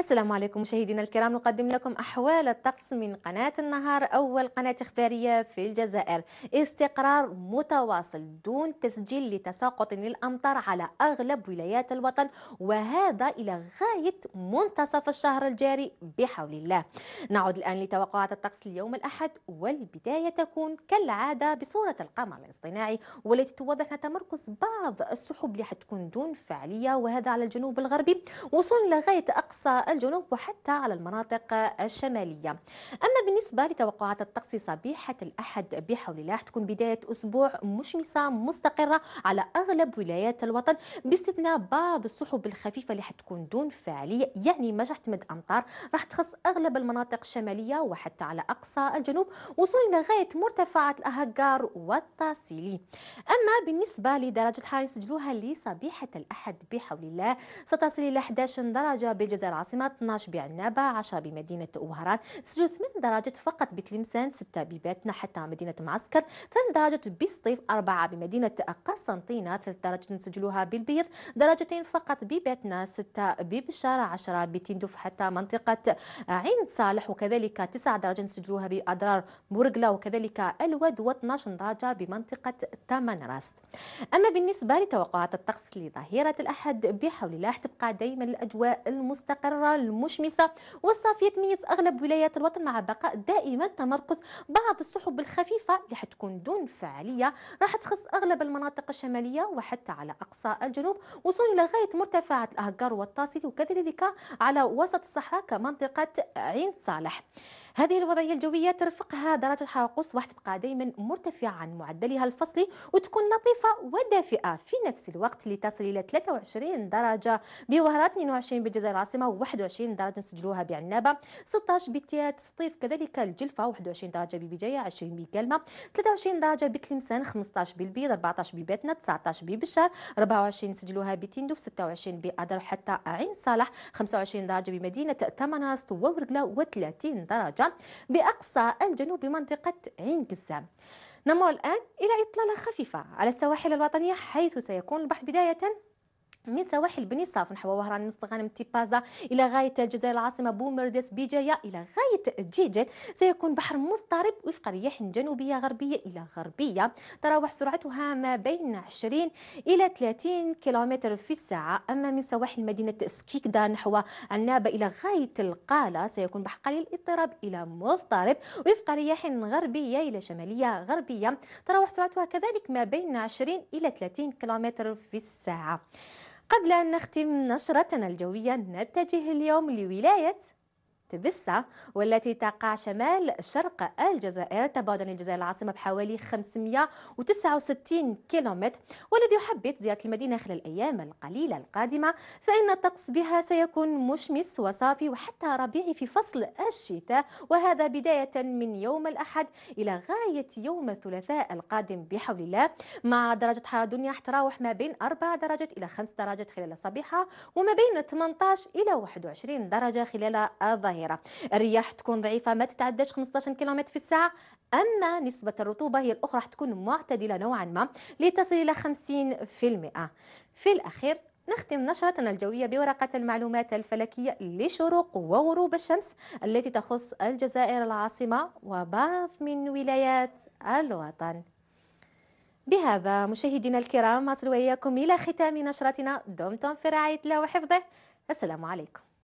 السلام عليكم مشاهدينا الكرام نقدم لكم أحوال الطقس من قناة النهار أول قناة إخبارية في الجزائر استقرار متواصل دون تسجيل لتساقط للأمطار على أغلب ولايات الوطن وهذا إلى غاية منتصف الشهر الجاري بحول الله نعود الآن لتوقعات الطقس اليوم الأحد والبداية تكون كالعادة بصورة القمر الاصطناعي والتي توضح تمركز بعض السحب اللي حتكون دون فعالية وهذا على الجنوب الغربي وصولا لغاية أقصى الجنوب وحتى على المناطق الشمالية أما بالنسبة لتوقعات الطقس صبيحة الأحد بحول الله تكون بداية أسبوع مشمسة مستقرة على أغلب ولايات الوطن باستثناء بعض السحب الخفيفة اللي حتكون دون فعالية يعني ما راح أمطار راح تخص أغلب المناطق الشمالية وحتى على أقصى الجنوب وصولنا لغاية مرتفعات الأهجار والتاسيلي أما بالنسبة لدرجة الحرارة سجلوها لصبيحة الأحد بحول الله ستصل إلى 11 درجة بالجزائر العاصمة العاصمة 12 بعنابة 10 بمدينة وهران سجل 8 درجات فقط بتلمسان 6 بباتنا حتى مدينة معسكر 3 درجات بسطيف 4 بمدينة قسنطينة 3 درجات نسجلوها بالبيض درجتين فقط بباتنا 6 ببشارة 10 بتندف حتى منطقة عين صالح وكذلك 9 درجات نسجلوها بأضرار مرقلة وكذلك الود و12 درجة بمنطقة تمن راست أما بالنسبة لتوقعات الطقس لظهيرة الأحد بحول الله تبقى دائما الأجواء المستقرة الحاره المشمسة والصافيه تميز أغلب ولايات الوطن مع بقاء دائما تمركز بعض السحب الخفيفة اللي حتكون دون فعالية راح تخص أغلب المناطق الشمالية وحتى على أقصى الجنوب وصولا إلى غاية مرتفعات الأهجار والطاسل وكذلك على وسط الصحراء كمنطقة عين صالح هذه الوضعية الجوية ترفقها درجة الحرارة قصوى تبقى دائما مرتفعة عن معدلها الفصلي وتكون لطيفة ودافئة في نفس الوقت لتصل إلى 23 درجة بوهرات 22 بالجزائر العاصمة 21 درجة نسجلوها بعنابة 16 بتيات سطيف كذلك الجلفة 21 درجة ببجاية 20 بكلمة 23 درجة بكلمسان 15 بالبيض 14 بباتنا 19 ببشار 24 نسجلوها بتندوف 26 بأدر حتى عين صالح 25 درجة بمدينة تمناس وورقلة و30 درجة بأقصى الجنوب بمنطقة عين قزام نمر الآن إلى إطلالة خفيفة على السواحل الوطنية حيث سيكون البحر بداية من سواحل بني صاف نحو وهران نص غانم تيبازا الى غايه الجزائر العاصمه بومرداس بجايه الى غايه جيجل سيكون بحر مضطرب وفق رياح جنوبيه غربيه الى غربيه تراوح سرعتها ما بين 20 الى 30 كيلومتر في الساعه اما من سواحل مدينه سكيكدا نحو عنابه الى غايه القاله سيكون بحر قليل اضطراب الى مضطرب وفق رياح غربيه الى شماليه غربيه تراوح سرعتها كذلك ما بين 20 الى 30 كيلومتر في الساعه قبل أن نختم نشرتنا الجوية نتجه اليوم لولاية بسة والتي تقع شمال شرق الجزائر تبعد عن الجزائر العاصمة بحوالي 569 كيلومتر والذي يحبط زيارة المدينة خلال الأيام القليلة القادمة فإن الطقس بها سيكون مشمس وصافي وحتى ربيعي في فصل الشتاء وهذا بداية من يوم الأحد إلى غاية يوم الثلاثاء القادم بحول الله مع درجة حرارة الدنيا تراوح ما بين 4 درجات إلى 5 درجات خلال الصبيحة وما بين 18 إلى 21 درجة خلال الظهيرة مستمرة الرياح تكون ضعيفة ما تتعداش 15 كم في الساعة أما نسبة الرطوبة هي الأخرى تكون معتدلة نوعا ما لتصل إلى 50% في الأخير نختم نشرتنا الجوية بورقة المعلومات الفلكية لشروق وغروب الشمس التي تخص الجزائر العاصمة وبعض من ولايات الوطن بهذا مشاهدينا الكرام أصل وإياكم إلى ختام نشرتنا دمتم في رعاية الله وحفظه السلام عليكم